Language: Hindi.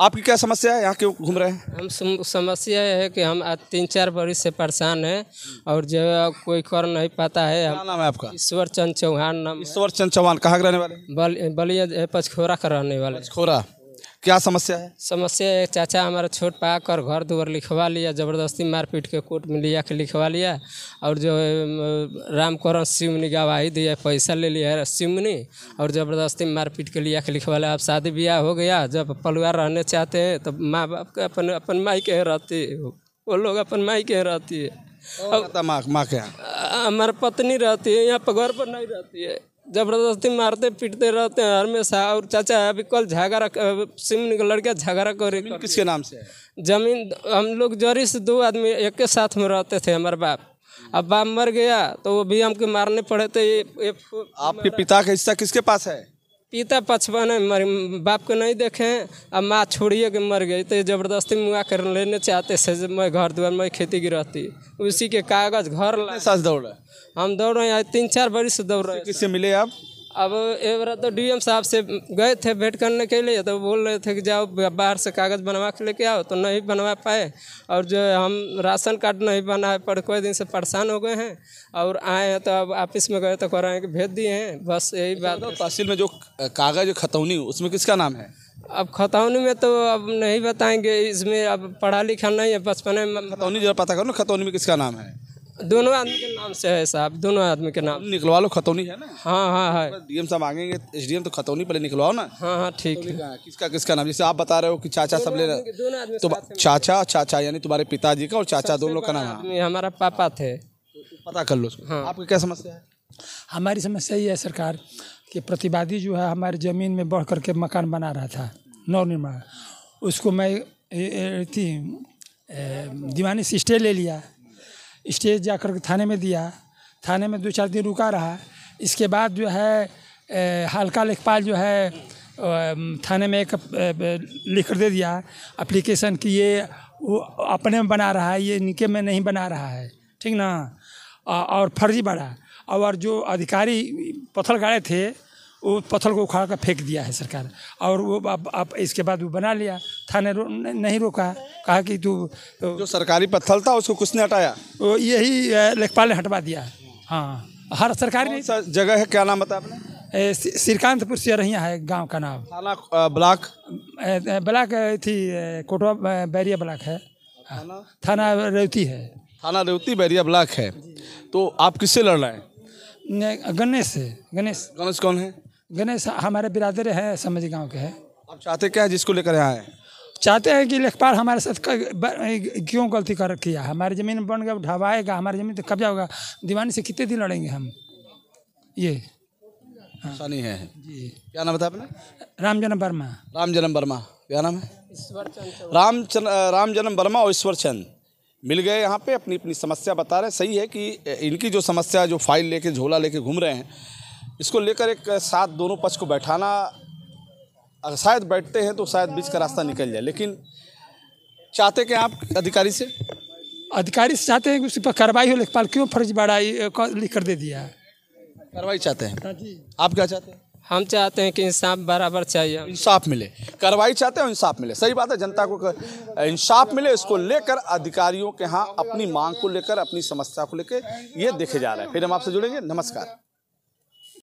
आपकी क्या समस्या है यहाँ क्यों घूम रहे हैं हम समस्या है कि हम आज तीन चार बरिश से परेशान हैं और जो कोई कर नहीं पाता है क्या नाम है आपका ईश्वर चंद चौहान नाम ईश्वर चंद चौहान कहाँ के रहने वाले बलिया पचखोरा का रहने वाले पचखोरा क्या समस्या है समस्या है चाचा हमारा छोट पा कर घर द्वार लिखवा लिया ज़बरदस्ती मारपीट के कोर्ट में लिया के लिखवा लिया और जो रामकरण सिमनी गवाही दिया पैसा ले लिया है सिमनी और ज़बरदस्ती मारपीट के लिया के लिखवा लिया अब शादी ब्याह हो गया जब परिवार रहने चाहते हैं तो माँ बाप के अपन अपन माई के रहती वो लोग अपन माई के रहती है हमारा माँ क्या पत्नी रहती है यहाँ पर घर पर नहीं रहती है जबरदस्ती मारते पीटते रहते हैं हमेशा और चाचा है अभी कल झगड़ा सिम निकल झगड़ा कर किसके नाम से जमीन हम लोग जरी से दो आदमी एक के साथ में रहते थे हमारे बाप अब बाप मर गया तो वो भी हमको मारने पड़े थे ये, ये आपके पिता का हिस्सा किसके पास है पिता पछवाने मर बाप को नहीं देखे अब माँ छोड़िए के मर गई तो ज़बरदस्ती मुआ कर लेने चाहते से मैं घर द्वार में खेती की रहती उसी के कागज़ घर साथ दौड़ रहे हम दौड़ रहे हैं तीन चार बड़ी से दौड़ रहे हैं किससे मिले आप अब एक बार तो डी साहब से गए थे भेंट करने के लिए तो बोल रहे थे कि जाओ बाहर से कागज़ बनवा के लेके आओ तो नहीं बनवा पाए और जो हम राशन कार्ड नहीं बना पर कोई दिन से परेशान हो गए हैं और आए हैं तो अब ऑफिस में गए तो कह रहे हैं कि भेज दिए हैं बस यही अच्छा, बात तो तहसील में जो कागज़ खतौनी उसमें किसका नाम है अब खतौनी में तो अब नहीं बताएंगे इसमें अब पढ़ा लिखा नहीं है बचपन में खतौनी जो पता करो ना खतौनी में किसका नाम है दोनों आदमी के नाम से है साहब दोनों आदमी के नाम निकलवा लो खतौनी है ना हाँ हाँ हाँ डीएम साहब मांगेंगे एसडीएम तो खतौनी पहले निकलवाओ ना हाँ हाँ ठीक तो है किसका किसका नाम जैसे आप बता रहे हो कि चाचा सब ले रहे तो चाचा चाचा यानी तुम्हारे पिताजी का और चाचा दोनों का नाम हमारा पापा थे तो पता कर लो हाँ आपकी क्या समस्या है हमारी समस्या ये है सरकार कि प्रतिवादी जो है हमारे ज़मीन में बढ़ करके मकान बना रहा था नवनिर्माण उसको मैं थी दीवानी से स्टे ले लिया स्टेज जाकर के थाने में दिया थाने में दो चार दिन रुका रहा इसके बाद जो है हल्का लेखपाल जो है थाने में एक लिख दे दिया अप्लीकेशन कि ये वो अपने में बना रहा है ये इनके में नहीं बना रहा है ठीक ना और फर्जी बड़ा और जो अधिकारी पत्थर गाड़े थे वो पत्थर को उखाड़ कर फेंक दिया है सरकार और वो अब आप इसके बाद वो बना लिया थाने रो, न, नहीं रोका कहा कि तू तो जो सरकारी पत्थर था उसको कुछ ने हटाया यही लेखपाल ने हटवा दिया हाँ हर सरकारी जगह है क्या नाम बता आपने श्रीकांतपुर सियरहिया है गांव का नाम थाना ब्लॉक ब्लॉक थी कोटवा बैरिया ब्लॉक है थाना थाना रेवती है थाना रेवती बैरिया ब्लॉक है तो आप किससे लड़ रहे हैं गणेश से गणेश गणेश कौन है गणेश हमारे बिरादर है समझ गाँव के है आप चाहते क्या है जिसको लेकर आए चाहते हैं कि लेखपाल हमारे साथ क्यों गलती कर किया हमारी ज़मीन बन गया ढबाएगा हमारी ज़मीन तो कब्जा होगा दीवानी से कितने दिन लड़ेंगे हम ये हाँ। है जी क्या नाम बताया आपने राम जन्म वर्मा राम जन्म वर्मा क्या नाम है राम राम जन्म वर्मा और ईश्वर चंद मिल गए यहाँ पे अपनी अपनी समस्या बता रहे सही है कि इनकी जो समस्या जो फाइल लेके झोला लेके घूम रहे हैं इसको लेकर एक साथ दोनों पक्ष को बैठाना अगर शायद बैठते हैं तो शायद बीच का रास्ता निकल जाए लेकिन चाहते क्या आप अधिकारी से अधिकारी से चाहते हैं कि उस पर कार्रवाई हो लेखपाल क्यों फर्ज बढ़ाई लिख कर दे दिया है कार्रवाई चाहते हैं हाँ आप क्या चाहते हैं हम चाहते हैं कि इंसाफ बराबर चाहिए इंसाफ मिले कार्रवाई चाहते हैं इंसाफ मिले सही बात है जनता को इंसाफ मिले इसको लेकर अधिकारियों के यहाँ अपनी मांग को लेकर अपनी समस्या को लेकर ये देखे जा रहे हैं फिर हम आपसे जुड़ेंगे नमस्कार